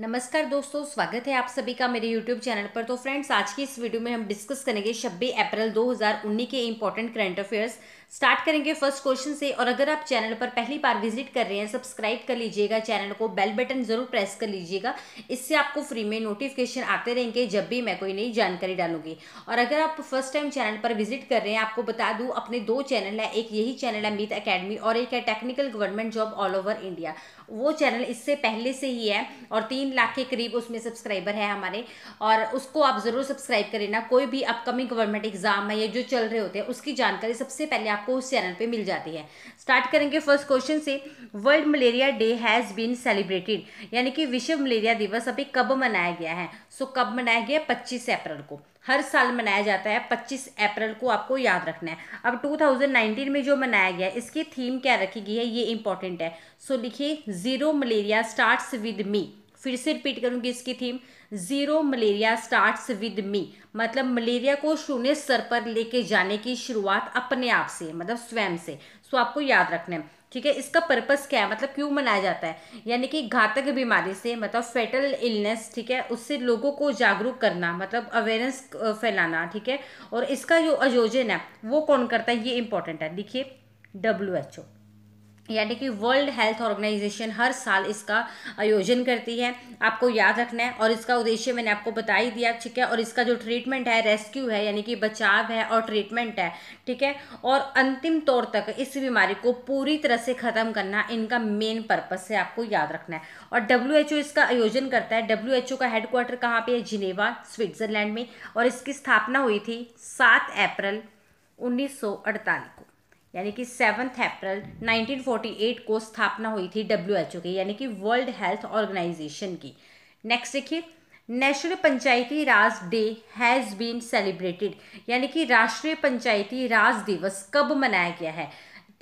नमस्कार दोस्तों स्वागत है आप सभी का मेरे यूट्यूब चैनल पर तो फ्रेंड्स आज की इस वीडियो में हम डिस्कस करेंगे छब्बीस अप्रैल 2019 के इंपॉर्टेंट करंट अफेयर्स स्टार्ट करेंगे फर्स्ट क्वेश्चन से और अगर आप चैनल पर पहली बार विजिट कर रहे हैं सब्सक्राइब कर लीजिएगा चैनल को बेल बटन जरूर प्रेस कर लीजिएगा इससे आपको फ्री में नोटिफिकेशन आते रहेंगे जब भी मैं कोई नई जानकारी डालूंगी और अगर आप फर्स्ट टाइम चैनल पर विजिट कर रहे हैं आपको बता दूँ अपने दो चैनल है एक यही चैनल है मीत अकेडमी और एक है technical government job all over India वो चैनल इससे पहले से ही है और तीन लाख के करीब उसमें सब्सक्राइबर है हमारे और उसको आप ज़रूर सब्सक्राइब करें ना कोई भी अपकमिंग गवर्नमेंट एग्जाम है या जो चल रहे होते हैं उसकी जानकारी सबसे पहले आप आपको उस चैनल पे मिल जाती है स्टार्ट करेंगे फर्स्ट क्वेश्चन से World Malaria Day has been celebrated यानी कि विश्व मलेरिया दिवस अभी कब मनाया गया है सो कब मनाया गया पच्चीस अप्रैल को हर साल मनाया जाता है 25 अप्रैल को आपको याद रखना है अब 2019 में जो मनाया गया इसकी थीम क्या रखी गई है ये इंपॉर्टेंट है सो लिखिए zero malaria starts with me फिर से रिपीट करूँगी इसकी theme zero malaria starts with me मतलब मलेरिया को शून्य स्तर पर लेके जाने की शुरुआत अपने आप से मतलब स्वयं से सो आपको याद रखना है ठीक है इसका पर्पस क्या है मतलब क्यों मनाया जाता है यानी कि घातक बीमारी से मतलब फेटल इलनेस ठीक है उससे लोगों को जागरूक करना मतलब अवेयरनेस फैलाना ठीक है और इसका जो आयोजन है वो कौन करता है ये इंपॉर्टेंट है देखिए डब्ल्यू एच ओ यानी कि वर्ल्ड हेल्थ ऑर्गेनाइजेशन हर साल इसका आयोजन करती है आपको याद रखना है और इसका उद्देश्य मैंने आपको बता ही दिया ठीक है और इसका जो ट्रीटमेंट है रेस्क्यू है यानी कि बचाव है और ट्रीटमेंट है ठीक है और अंतिम तौर तक इस बीमारी को पूरी तरह से ख़त्म करना इनका मेन पर्पज़ है आपको याद रखना है और डब्ल्यू इसका आयोजन करता है डब्ल्यू का हेडक्वार्टर कहाँ पर है जिनेवा स्विट्ज़रलैंड में और इसकी स्थापना हुई थी सात अप्रैल उन्नीस को यानी कि सेवन्थ अप्रैल 1948 को स्थापना हुई थी डब्ल्यू की यानी कि वर्ल्ड हेल्थ ऑर्गेनाइजेशन की नेक्स्ट देखिए National Panchayati Raj Day has been celebrated यानी कि राष्ट्रीय पंचायती राज दिवस कब मनाया गया है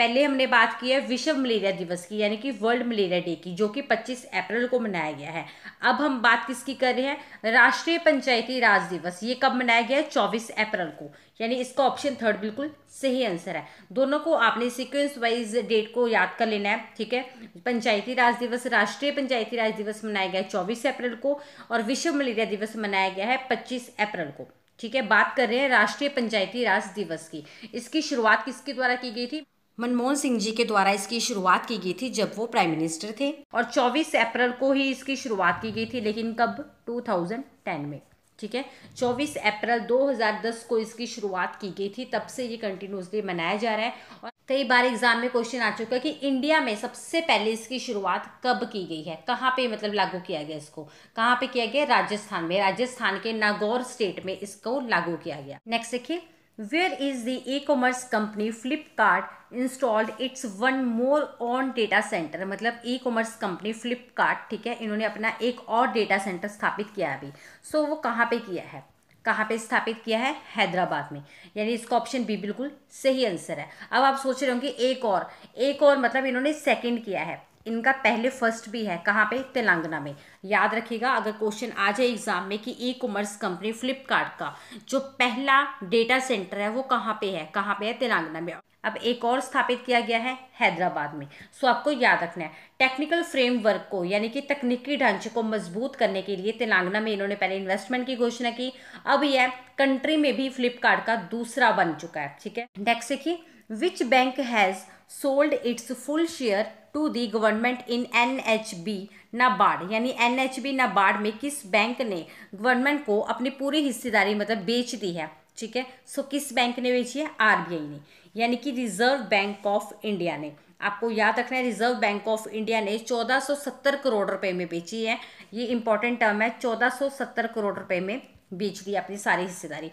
पहले हमने बात की है विश्व मलेरिया दिवस की यानी कि वर्ल्ड मलेरिया डे की जो कि 25 अप्रैल को मनाया गया है अब हम बात किसकी कर रहे हैं राष्ट्रीय पंचायती राज दिवस ये कब मनाया गया है 24 अप्रैल को यानी इसका ऑप्शन थर्ड बिल्कुल सही आंसर है दोनों को आपने सिक्वेंस वाइज डेट को याद कर लेना है ठीक है पंचायती राज दिवस राष्ट्रीय पंचायती राज दिवस मनाया गया है चौबीस अप्रैल को और विश्व मलेरिया दिवस मनाया गया है पच्चीस अप्रैल को ठीक है बात कर रहे हैं राष्ट्रीय पंचायती राज दिवस की इसकी शुरुआत किसके द्वारा की गई थी मनमोहन सिंह जी के द्वारा इसकी शुरुआत की गई थी जब वो प्राइम मिनिस्टर थे और 24 अप्रैल को ही इसकी शुरुआत की गई थी लेकिन कब 2010 में ठीक है 24 अप्रैल 2010 को इसकी शुरुआत की गई थी तब से ये कंटिन्यूसली मनाया जा रहा है और कई बार एग्जाम में क्वेश्चन आ चुका है कि इंडिया में सबसे पहले इसकी शुरुआत कब की गई है कहाँ पे मतलब लागू किया गया इसको कहाँ पे किया गया राजस्थान में राजस्थान के नागौर स्टेट में इसको लागू किया गया नेक्स्ट देखिए where is the e-commerce company Flipkart installed its one more on data center मतलब e-commerce company Flipkart ठीक है इन्होंने अपना एक और data center स्थापित किया है अभी सो so, वो कहाँ पे किया है कहाँ पे स्थापित किया है हैदराबाद में यानी इसका ऑप्शन बी बिल्कुल सही आंसर है अब आप सोच रहे होंगे एक और एक और मतलब इन्होंने सेकंड किया है इनका पहले फर्स्ट भी है कहाँ पे तेलंगाना में याद रखिएगा अगर क्वेश्चन आ जाए एग्जाम में कि ई कॉमर्स कंपनी फ्लिपकार्ट का जो पहला डेटा सेंटर है वो कहाँ पे है कहाँ पे है तेलंगाना में अब एक और स्थापित किया गया है हैदराबाद में सो आपको याद रखना है टेक्निकल फ्रेमवर्क को यानी कि तकनीकी ढांचे को मजबूत करने के लिए तेलंगाना में इन्होंने पहले इन्वेस्टमेंट की घोषणा की अब यह कंट्री में भी फ्लिपकार्ट का दूसरा बन चुका है ठीक है नेक्स्ट देखिए which bank has sold its full share to the government in N H B NABARD यानी एन एच बी नाबार्ड में किस बैंक ने गवर्नमेंट को अपनी पूरी हिस्सेदारी मतलब बेच दी है ठीक है सो किस बैंक ने बेची है आर बी आई ने यानी कि रिजर्व बैंक ऑफ इंडिया ने आपको याद रखना है रिजर्व बैंक ऑफ इंडिया ने चौदह सौ सत्तर करोड़ रुपए में बेची है ये इंपॉर्टेंट टर्म है चौदह सौ सत्तर करोड़ रुपए में बेच दी अपनी सारी हिस्सेदारी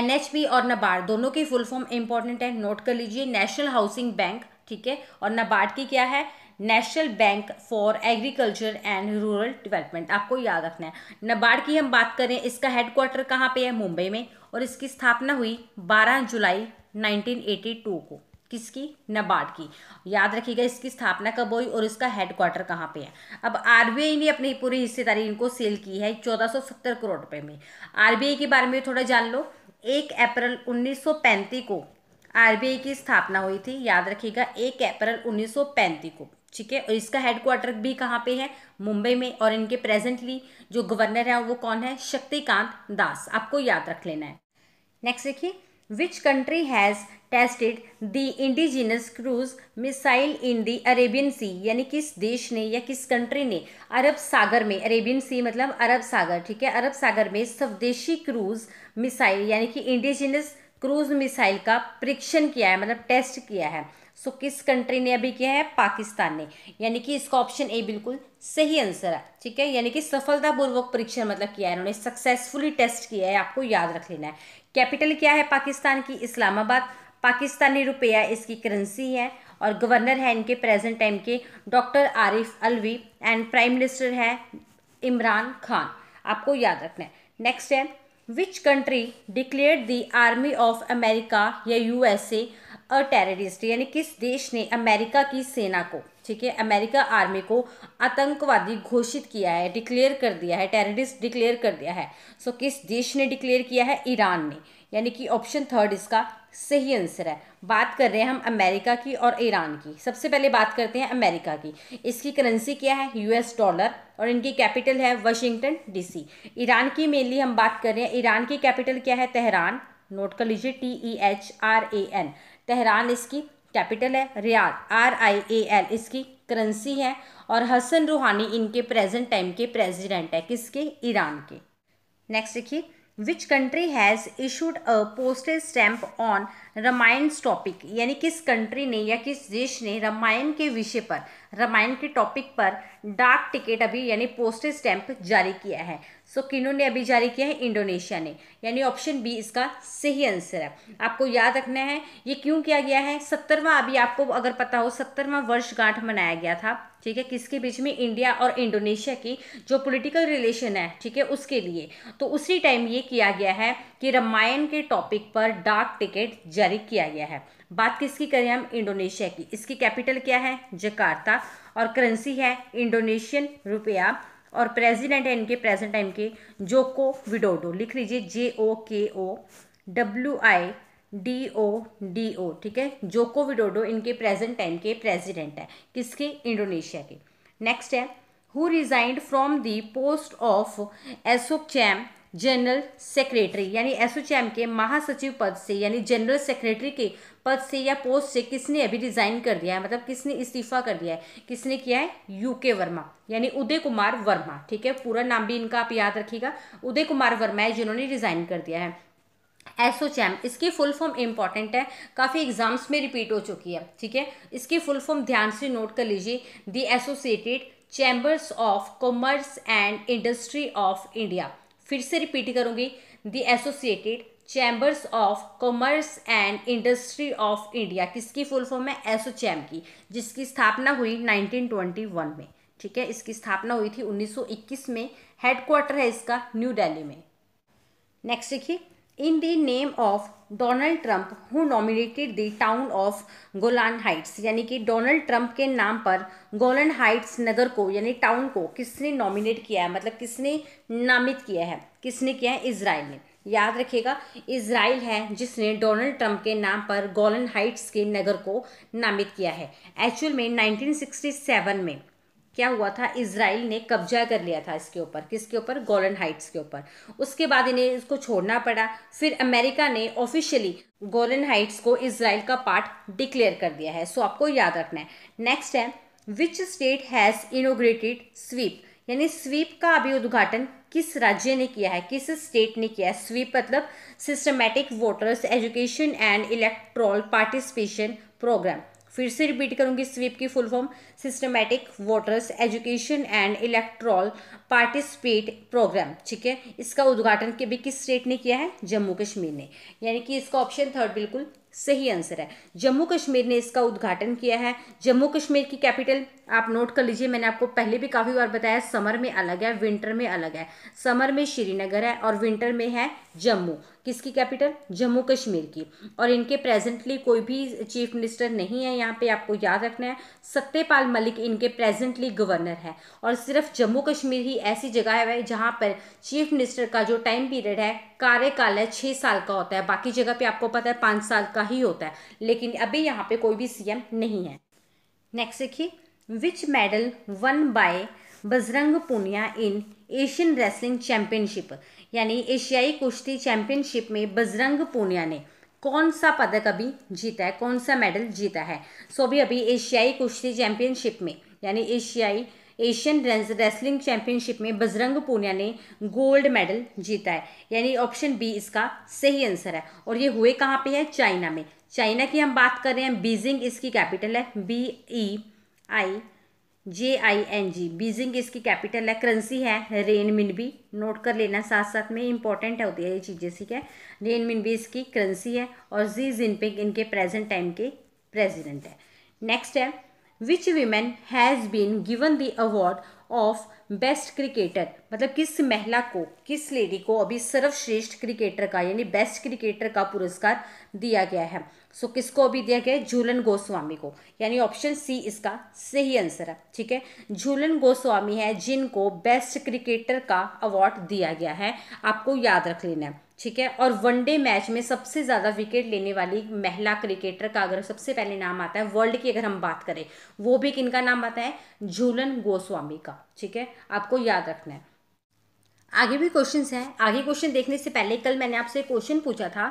पी और नबार्ड दोनों की फुल फॉर्म इंपॉर्टेंट है नोट कर लीजिए नेशनल हाउसिंग बैंक ठीक है और नबार्ड की क्या है National Bank for Agriculture and Rural Development आपको याद रखना है नबार्ड की हम बात करें इसका हेडक्वार्टर कहाँ पे है मुंबई में और इसकी स्थापना हुई 12 जुलाई 1982 को किसकी नबार्ड की याद रखिएगा इसकी स्थापना कब हुई और इसका हेडक्वार्टर कहाँ पे है अब आर ने अपनी पूरी हिस्सेदारी इनको सेल की है 1470 करोड़ रुपए में आर के बारे में थोड़ा जान लो एक अप्रैल 1935 को आरबीआई की स्थापना हुई थी याद रखिएगा एक अप्रैल 1935 को ठीक है और इसका हेडक्वार्टर भी कहाँ पे है मुंबई में और इनके प्रेजेंटली जो गवर्नर है वो कौन है शक्तिकांत दास आपको याद रख लेना है नेक्स्ट देखिए which country has tested the indigenous cruise missile in the Arabian Sea यानी किस देश ने या किस कंट्री ने अरब सागर में अरेबियन सी मतलब अरब सागर ठीक है अरब सागर में स्वदेशी क्रूज मिसाइल यानी कि इंडिजिनस क्रूज मिसाइल का परीक्षण किया है मतलब टेस्ट किया है सो so, किस कंट्री ने अभी किया है पाकिस्तान ने यानी कि इसका ऑप्शन ए बिल्कुल सही आंसर है ठीक है यानी कि सफलतापूर्वक परीक्षण मतलब किया है इन्होंने सक्सेसफुली टेस्ट किया है आपको याद रख लेना है कैपिटल क्या है पाकिस्तान की इस्लामाबाद पाकिस्तानी रुपया इसकी करेंसी है और गवर्नर है इनके प्रेजेंट टाइम के doctor Arif Alvi and prime minister है इमरान खान आपको याद रखना है नेक्स्ट है which country declare the army of America or USA a terrorist यानी किस देश ने अमेरिका की सेना को ठीक है अमेरिका आर्मी को आतंकवादी घोषित किया है डिक्लेयर कर दिया है टेररिस्ट डिक्लेयर कर दिया है सो so, किस देश ने डिक्लेयर किया है ईरान ने यानी कि ऑप्शन थर्ड इसका सही आंसर है बात कर रहे हैं हम अमेरिका की और ईरान की सबसे पहले बात करते हैं अमेरिका की इसकी करेंसी क्या है यूएस डॉलर और इनकी कैपिटल है वाशिंगटन डीसी ईरान की मेनली हम बात कर रहे हैं ईरान की कैपिटल क्या है तेहरान नोट कर लीजिए T E H R A N Tehran इसकी कैपिटल है rial R I A L इसकी करेंसी है और हसन रूहानी इनके प्रेजेंट टाइम के प्रेसिडेंट है किसके ईरान के नेक्स्ट देखिए which country has issued a postage stamp on Ramayana topic यानी किस कंट्री ने या किस देश ने रामायण के विषय पर रामायण के टॉपिक पर डाक टिकट अभी यानी पोस्टेज स्टैम्प जारी किया है सो so, किन्होंने अभी जारी किया है इंडोनेशिया ने यानी ऑप्शन बी इसका सही आंसर है आपको याद रखना है ये क्यों किया गया है सत्तरवां अभी आपको अगर पता हो सत्तरवां वर्षगांठ मनाया गया था ठीक है किसके बीच में इंडिया और इंडोनेशिया की जो पॉलिटिकल रिलेशन है ठीक है उसके लिए तो उसी टाइम ये किया गया है कि रामायण के टॉपिक पर डाक टिकट जारी किया गया है बात किसकी करें हम इंडोनेशिया की इसकी कैपिटल क्या है जकार्ता और करेंसी है इंडोनेशियन रुपया और प्रेसिडेंट है इनके प्रेजेंट टाइम के जोको विडोडो लिख लीजिए J O K O W I D O D O ठीक है जोको विडोडो इनके प्रेजेंट टाइम के प्रेसिडेंट है किसके इंडोनेशिया के नेक्स्ट है who resigned from the post of ASSOCHAM general secretary यानी एसोचैम के महासचिव पद से यानी जनरल सेक्रेटरी के पद से या पोस्ट से किसने अभी रिजाइन कर दिया है मतलब किसने इस्तीफा कर दिया है किसने किया है यूके वर्मा यानी उदय कुमार वर्मा ठीक है पूरा नाम भी इनका आप याद रखिएगा उदय कुमार वर्मा है जिन्होंने रिजाइन कर दिया है एसोचैम इसकी फुल फॉर्म इंपॉर्टेंट है काफ़ी एग्जाम्स में रिपीट हो चुकी है ठीक है इसकी फुल फॉर्म ध्यान से नोट कर लीजिए the Associated Chambers of Commerce and Industry of India फिर से रिपीट करूँगी the Associated Chambers of Commerce and Industry of India किसकी फुल फॉर्म है एसोचैम की जिसकी स्थापना हुई 1921 में ठीक है इसकी स्थापना हुई थी 1921 में हेडक्वार्टर है इसका न्यू दिल्ली में नेक्स्ट देखिए in the name of Donald Trump who nominated the town of Golan Heights यानी कि डोनाल्ड ट्रंप के नाम पर गोलन हाइट्स नगर को यानी टाउन को किसने नॉमिनेट किया है मतलब किसने नामित किया है किसने किया है इसराइल ने याद रखिएगा इसराइल है जिसने डोनाल्ड ट्रंप के नाम पर गोलन हाइट्स के नगर को नामित किया है एक्चुअल में 1967 में क्या हुआ था इसराइल ने कब्जा कर लिया था इसके ऊपर किसके ऊपर गोलन हाइट्स के ऊपर उसके बाद इन्हें इसको छोड़ना पड़ा फिर अमेरिका ने ऑफिशियली गोलन हाइट्स को इसराइल का पार्ट डिक्लेयर कर दिया है सो आपको याद रखना है नेक्स्ट है which state has inaugurated SVEEP यानी स्वीप का अभी उद्घाटन किस राज्य ने किया है किस स्टेट ने किया है स्वीप मतलब systematic voters education and electoral participation programme फिर से रिपीट करूंगी स्वीप की full form systematic voters education and electoral participate programme ठीक है इसका उद्घाटन के भी किस स्टेट ने किया है जम्मू कश्मीर ने यानी कि इसका ऑप्शन थर्ड बिल्कुल सही आंसर है जम्मू कश्मीर ने इसका उद्घाटन किया है जम्मू कश्मीर की कैपिटल आप नोट कर लीजिए मैंने आपको पहले भी काफ़ी बार बताया समर में अलग है विंटर में अलग है समर में श्रीनगर है और विंटर में है जम्मू किसकी कैपिटल जम्मू कश्मीर की और इनके प्रेजेंटली कोई भी चीफ मिनिस्टर नहीं है यहाँ पे आपको याद रखना है सत्यपाल मलिक इनके प्रेजेंटली गवर्नर है और सिर्फ जम्मू कश्मीर ही ऐसी जगह है जहाँ पर चीफ मिनिस्टर का जो टाइम पीरियड है कार्यकाल है छः साल का होता है बाकी जगह पे आपको पता है पाँच साल का ही होता है लेकिन अभी यहाँ पे कोई भी सीएम नहीं है नेक्स्ट देखिए which medal won by Bajrang Punia in Asian wrestling championship यानी एशियाई कुश्ती चैंपियनशिप में बजरंग पुनिया ने कौन सा पदक अभी जीता है कौन सा मेडल जीता है सो so, अभी अभी एशियाई कुश्ती चैंपियनशिप में यानी एशियाई एशियन रेसलिंग चैंपियनशिप में बजरंग पूनिया ने गोल्ड मेडल जीता है यानी ऑप्शन बी इसका सही आंसर है और ये हुए कहाँ पे है चाइना में चाइना की हम बात कर रहे हैं बीजिंग इसकी कैपिटल है B E I J I N G Beijing इसकी कैपिटल है करेंसी है रेन मिनबी नोट कर लेना साथ साथ में इंपॉर्टेंट होती है ये चीज़ें ठीक है रेन मिनबी इसकी करेंसी है और जी जिनपिंग इनके प्रेजेंट टाइम के प्रेजिडेंट है नेक्स्ट है which women has been given the award of best cricketer मतलब किस महिला को किस लेडी को अभी सर्वश्रेष्ठ क्रिकेटर का यानी बेस्ट क्रिकेटर का पुरस्कार दिया गया है सो so, किसको अभी दिया गया है झूलन गोस्वामी को यानी ऑप्शन सी इसका सही आंसर है ठीक है झूलन गोस्वामी है जिनको बेस्ट क्रिकेटर का अवार्ड दिया गया है आपको याद रख लेना है ठीक है और वनडे मैच में सबसे ज़्यादा विकेट लेने वाली महिला क्रिकेटर का अगर सबसे पहले नाम आता है वर्ल्ड की अगर हम बात करें वो भी किनका नाम आता है झूलन गोस्वामी का ठीक है आपको याद रखना है आगे भी क्वेश्चंस हैं आगे क्वेश्चन देखने से पहले कल मैंने आपसे क्वेश्चन पूछा था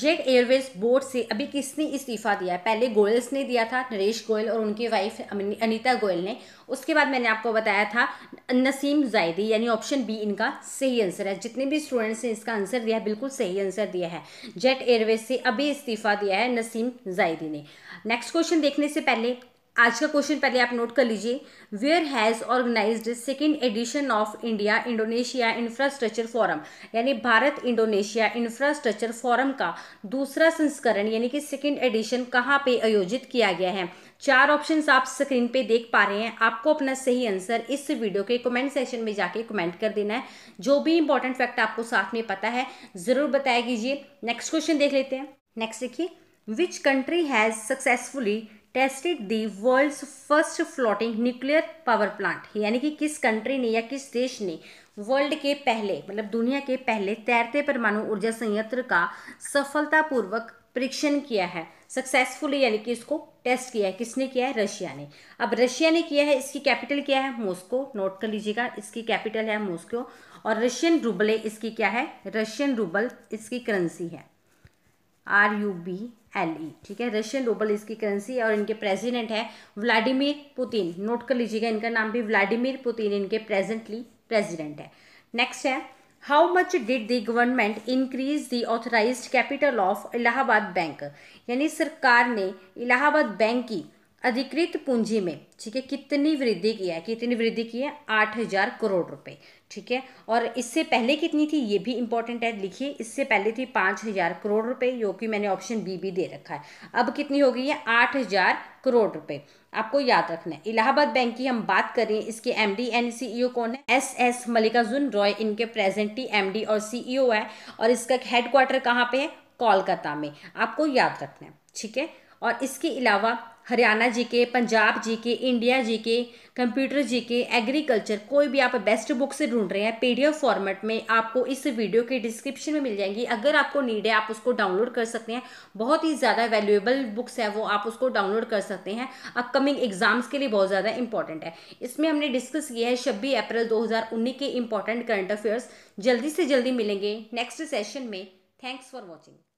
जेट एयरवेज बोर्ड से अभी किसने इस्तीफा दिया है पहले गोयल्स ने दिया था नरेश गोयल और उनकी वाइफ अनीता गोयल ने उसके बाद मैंने आपको बताया था नसीम जायदी यानी ऑप्शन बी इनका सही आंसर है जितने भी स्टूडेंट्स ने इसका आंसर दिया है बिल्कुल सही आंसर दिया है जेट एयरवेज से अभी इस्तीफा दिया है नसीम जायदी ने नेक्स्ट क्वेश्चन देखने से पहले आज का क्वेश्चन पहले आप नोट कर लीजिए where has organize second edition of India Indonesia infrastructure forum यानी भारत इंडोनेशिया इंफ्रास्ट्रक्चर फोरम का दूसरा संस्करण यानी कि सेकेंड एडिशन कहाँ पे आयोजित किया गया है चार ऑप्शंस आप स्क्रीन पे देख पा रहे हैं आपको अपना सही आंसर इस वीडियो के कमेंट सेक्शन में जाके कमेंट कर देना है जो भी इंपॉर्टेंट फैक्ट आपको साथ में पता है ज़रूर बताया कीजिए नेक्स्ट क्वेश्चन देख लेते हैं नेक्स्ट देखिए which country has successfully tested the world's first floating nuclear power plant यानी कि किस कंट्री ने या किस देश ने वर्ल्ड के पहले मतलब दुनिया के पहले तैरते परमाणु ऊर्जा संयंत्र का सफलतापूर्वक परीक्षण किया है सक्सेसफुली यानी कि इसको टेस्ट किया है किसने किया है रशिया ने अब रशिया ने किया है इसकी कैपिटल क्या है मॉस्को नोट कर लीजिएगा इसकी कैपिटल है मॉस्को और रशियन रूबल इसकी क्या है रशियन रूबल इसकी करेंसी है R U B L E ठीक है रशियन रूबल इसकी करेंसी है और इनके प्रेसिडेंट है व्लादिमीर पुतिन नोट कर लीजिएगा इनका नाम भी व्लादिमीर पुतिन इनके प्रेजेंटली प्रेसिडेंट है नेक्स्ट है how much did the government increase the authorize capital of Allahabad bank यानी सरकार ने इलाहाबाद बैंक की अधिकृत पूंजी में ठीक है कितनी वृद्धि की है कितनी वृद्धि की है आठ हजार करोड़ रुपए ठीक है और इससे पहले कितनी थी ये भी इंपॉर्टेंट है लिखिए इससे पहले थी पाँच हजार करोड़ रुपए जो कि मैंने ऑप्शन बी भी दे रखा है अब कितनी हो गई है आठ हजार करोड़ रुपए आपको याद रखना है इलाहाबाद बैंक की हम बात करें इसके एम डी एंड सीईओ कौन है एस एस मल्लिकार्जुन रॉय इनके प्रेजेंटली डी और सीईओ e है और इसका हेडक्वार्टर कहाँ पे है कोलकाता में आपको याद रखना है ठीक है और इसके अलावा हरियाणा जी के पंजाब जी के इंडिया जी के कंप्यूटर जी के एग्रीकल्चर कोई भी आप बेस्ट बुक से ढूंढ रहे हैं पीडीएफ फॉर्मेट में आपको इस वीडियो के डिस्क्रिप्शन में मिल जाएंगी अगर आपको नीड है आप उसको डाउनलोड कर सकते हैं बहुत ही ज़्यादा वैल्यूएबल बुक्स है वो आप उसको डाउनलोड कर सकते हैं अपकमिंग एग्जाम्स के लिए बहुत ज़्यादा इंपॉर्टेंट है इसमें हमने डिस्कस किया है छब्बीस अप्रैल दो के इंपॉर्टेंट करंट अफेयर्स जल्दी से जल्दी मिलेंगे नेक्स्ट सेशन में थैंक्स फॉर वॉचिंग